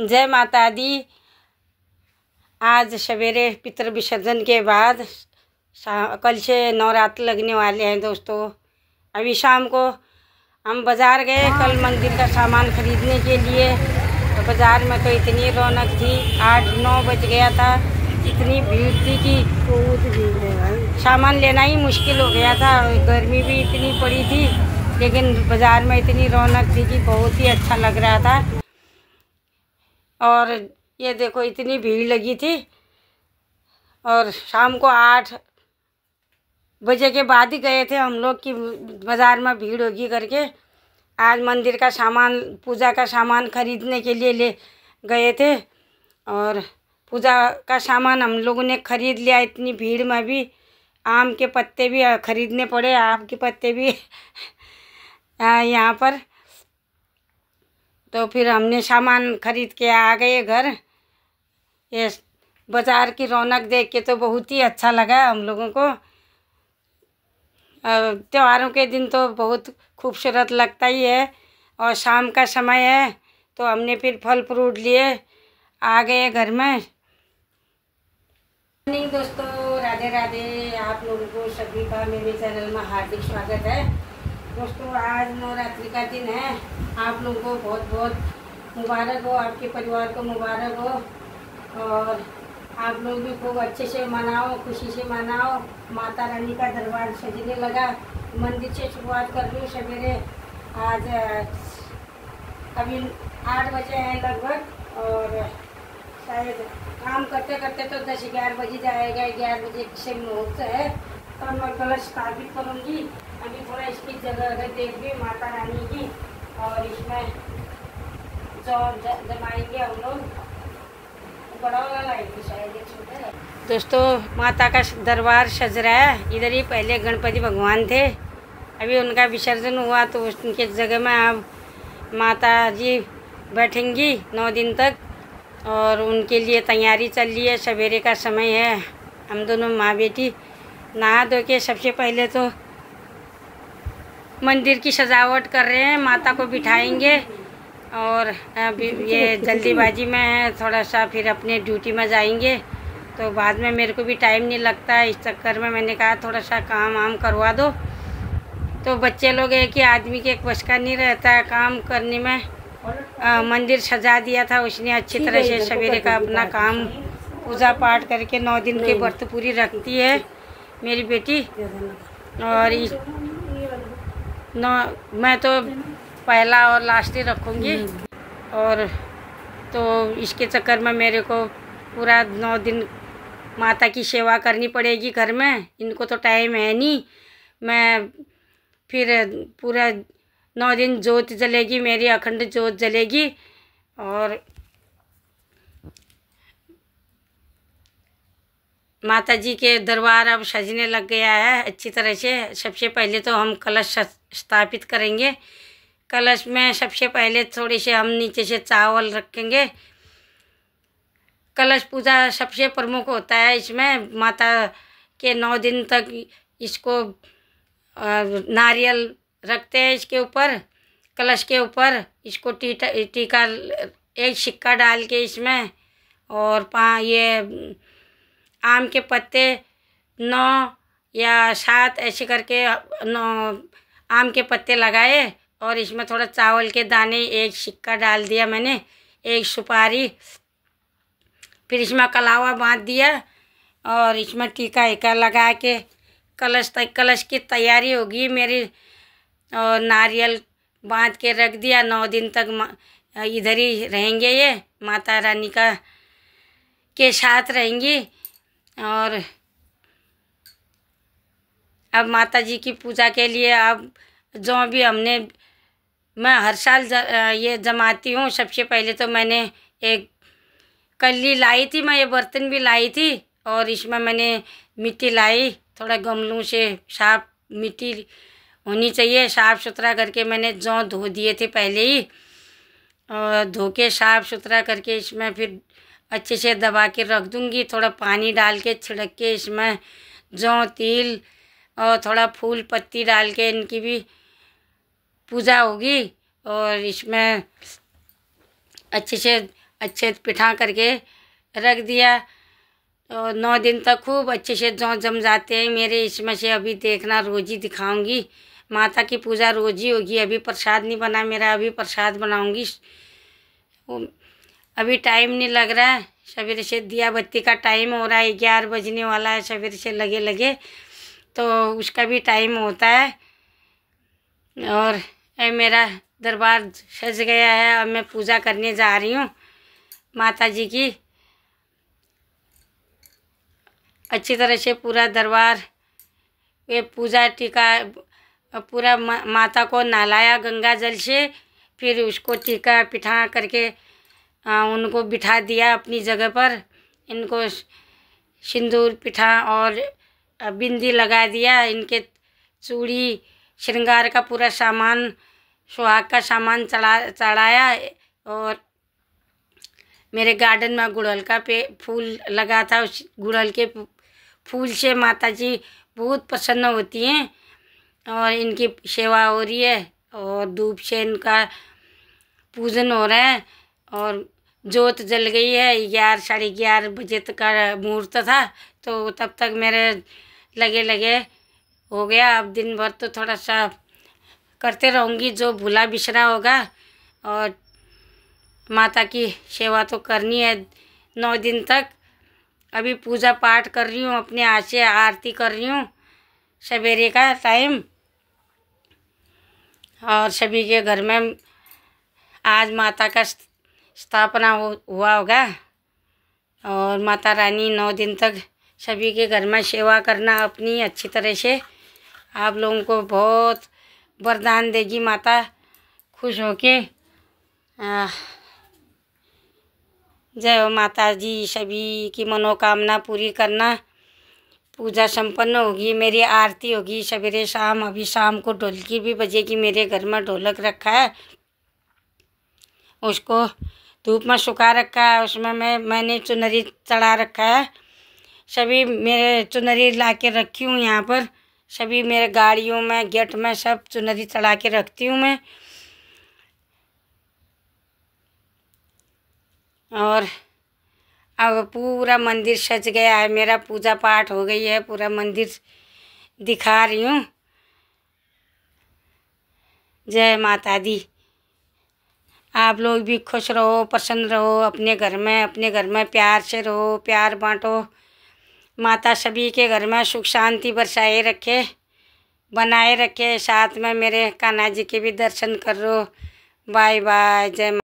जय माता दी आज सवेरे पितृ विसर्जन के बाद कल से नवरात्र लगने वाले हैं दोस्तों अभी शाम को हम बाज़ार गए कल मंदिर का सामान खरीदने के लिए तो बाज़ार में तो इतनी रौनक थी आठ नौ बज गया था इतनी भीड़ थी कि बहुत भीड़ है सामान लेना ही मुश्किल हो गया था गर्मी भी इतनी पड़ी थी लेकिन बाज़ार में इतनी रौनक थी कि बहुत ही अच्छा लग रहा था और ये देखो इतनी भीड़ लगी थी और शाम को आठ बजे के बाद ही गए थे हम लोग कि बाज़ार में भीड़ होगी करके आज मंदिर का सामान पूजा का सामान खरीदने के लिए ले गए थे और पूजा का सामान हम लोगों ने ख़रीद लिया इतनी भीड़ में भी आम के पत्ते भी ख़रीदने पड़े आम के पत्ते भी यहाँ पर तो फिर हमने सामान खरीद के आ गए घर ये बाज़ार की रौनक देख के तो बहुत ही अच्छा लगा हम लोगों को त्योहारों के दिन तो बहुत खूबसूरत लगता ही है और शाम का समय है तो हमने फिर फल फ्रूट लिए आ गए घर में मॉर्निंग दोस्तों राधे राधे आप लोगों को सभी का मेरे चैनल में हार्दिक स्वागत है दोस्तों आज नवरात्रि का दिन है आप लोगों को बहुत बहुत मुबारक हो आपके परिवार को मुबारक हो और आप लोग भी खूब अच्छे से मनाओ खुशी से मनाओ माता रानी का दरबार सजने लगा मंदिर से शुरुआत कर लूँ सवेरे आज अभी आठ बजे हैं लगभग और शायद काम करते करते तो दस ग्यारह बजे जाएगा ग्यारह बजे से मुहूर्त है तो मैं कलश स्थापित करूँगी अभी थोड़ा इसकी जगह देख भी माता रानी की और इसमें जौर जमाएंगे हम लोग दोस्तों माता का दरबार सज रहा है इधर ही पहले गणपति भगवान थे अभी उनका विसर्जन हुआ तो उनके जगह में अब माता जी बैठेंगी नौ दिन तक और उनके लिए तैयारी चल रही है सवेरे का समय है हम दोनों माँ बेटी नहा धो के सबसे पहले तो मंदिर की सजावट कर रहे हैं माता को बिठाएंगे और ये जल्दीबाजी में है थोड़ा सा फिर अपने ड्यूटी में जाएंगे तो बाद में मेरे को भी टाइम नहीं लगता इस चक्कर में मैंने कहा थोड़ा सा काम वाम करवा दो तो बच्चे लोग है कि आदमी के एक बस का नहीं रहता है काम करने में आ, मंदिर सजा दिया था उसने अच्छी तरह से सवेरे का अपना काम पूजा पाठ करके नौ दिन के व्रत पूरी रखती है मेरी बेटी और इस नौ मैं तो पहला और लास्ट ही रखूँगी हम्म। और तो इसके चक्कर में मेरे को पूरा नौ दिन माता की सेवा करनी पड़ेगी घर में इनको तो टाइम है नहीं मैं फिर पूरा नौ दिन जोत जलेगी मेरी अखंड जोत जलेगी और माता जी के दरबार अब सजने लग गया है अच्छी तरह से सबसे पहले तो हम कलश स्थापित करेंगे कलश में सबसे पहले थोड़े से हम नीचे से चावल रखेंगे कलश पूजा सबसे प्रमुख होता है इसमें माता के नौ दिन तक इसको नारियल रखते हैं इसके ऊपर कलश के ऊपर इसको टीटा टीका एक सिक्का डाल के इसमें और पा ये आम के पत्ते नौ या सात ऐसे करके नौ आम के पत्ते लगाए और इसमें थोड़ा चावल के दाने एक सिक्का डाल दिया मैंने एक सुपारी फिर इसमें कलावा बांध दिया और इसमें टीका एका लगा के कलश तक कलश की तैयारी होगी मेरी और नारियल बांध के रख दिया नौ दिन तक इधर ही रहेंगे ये माता रानी का के साथ रहेंगी और अब माता जी की पूजा के लिए अब जो भी हमने मैं हर साल ज, ये जमाती हूँ सबसे पहले तो मैंने एक कली लाई थी मैं ये बर्तन भी लाई थी और इसमें मैंने मिट्टी लाई थोड़ा गमलों से साफ मिट्टी होनी चाहिए साफ़ सुथरा करके मैंने जौ धो दिए थे पहले ही और धो के साफ़ सुथरा करके इसमें फिर अच्छे से दबा के रख दूँगी थोड़ा पानी डाल के छिड़क के इसमें जौ तिल और थोड़ा फूल पत्ती डाल के इनकी भी पूजा होगी और इसमें अच्छे से अच्छे पिठा करके रख दिया और नौ दिन तक खूब अच्छे से जौ जम जाते हैं मेरे इसमें से अभी देखना रोज़ ही दिखाऊंगी माता की पूजा रोज़ ही होगी अभी प्रसाद नहीं बना मेरा अभी प्रसाद बनाऊंगी अभी टाइम नहीं लग रहा है सवेरे से दिया बत्ती का टाइम हो रहा है ग्यारह बजने वाला है सवेरे से लगे लगे तो उसका भी टाइम होता है और ए, मेरा दरबार सज गया है अब मैं पूजा करने जा रही हूँ माता जी की अच्छी तरह से पूरा दरबार ये पूजा टीका पूरा माता को नहलाया गंगा जल से फिर उसको टीका पिठा करके उनको बिठा दिया अपनी जगह पर इनको सिंदूर पिठा और बिंदी लगा दिया इनके चूड़ी श्रृंगार का पूरा सामान सुहाग का सामान चढ़ा चढ़ाया और मेरे गार्डन में गुड़हल का पे फूल लगा था उस गुड़हल के फूल से माता जी बहुत प्रसन्न होती हैं और इनकी सेवा हो रही है और धूप से इनका पूजन हो रहा है और जोत जल गई है ग्यारह साढ़े ग्यारह बजे तक का मुहूर्त था तो तब तक मेरे लगे लगे हो गया अब दिन भर तो थोड़ा सा करते रहूँगी जो भूला बिछरा होगा और माता की सेवा तो करनी है नौ दिन तक अभी पूजा पाठ कर रही हूँ अपने आशे आरती कर रही हूँ सवेरे का टाइम और सभी के घर में आज माता का स्थापना हो हुआ होगा और माता रानी नौ दिन तक सभी के घर में सेवा करना अपनी अच्छी तरह से आप लोगों को बहुत वरदान देगी माता खुश होके जय हो माता जी सभी की मनोकामना पूरी करना पूजा संपन्न होगी मेरी आरती होगी सवेरे शाम अभी शाम को ढोलकी भी बजेगी मेरे घर में ढोलक रखा है उसको धूप तो में सुखा रखा है उसमें मैं मैंने चुनरी चढ़ा रखा है सभी मेरे चुनरी ला के रखी हूँ यहाँ पर सभी मेरे गाड़ियों में गेट में सब चुनरी चढ़ा के रखती हूँ मैं और अब पूरा मंदिर सज गया है मेरा पूजा पाठ हो गई है पूरा मंदिर दिखा रही हूँ जय माता दी आप लोग भी खुश रहो प्रसन्न रहो अपने घर में अपने घर में प्यार से रहो प्यार बांटो माता सभी के घर में सुख शांति बरसाए रखे बनाए रखे साथ में मेरे कान्हा जी के भी दर्शन करो बाय बाय जय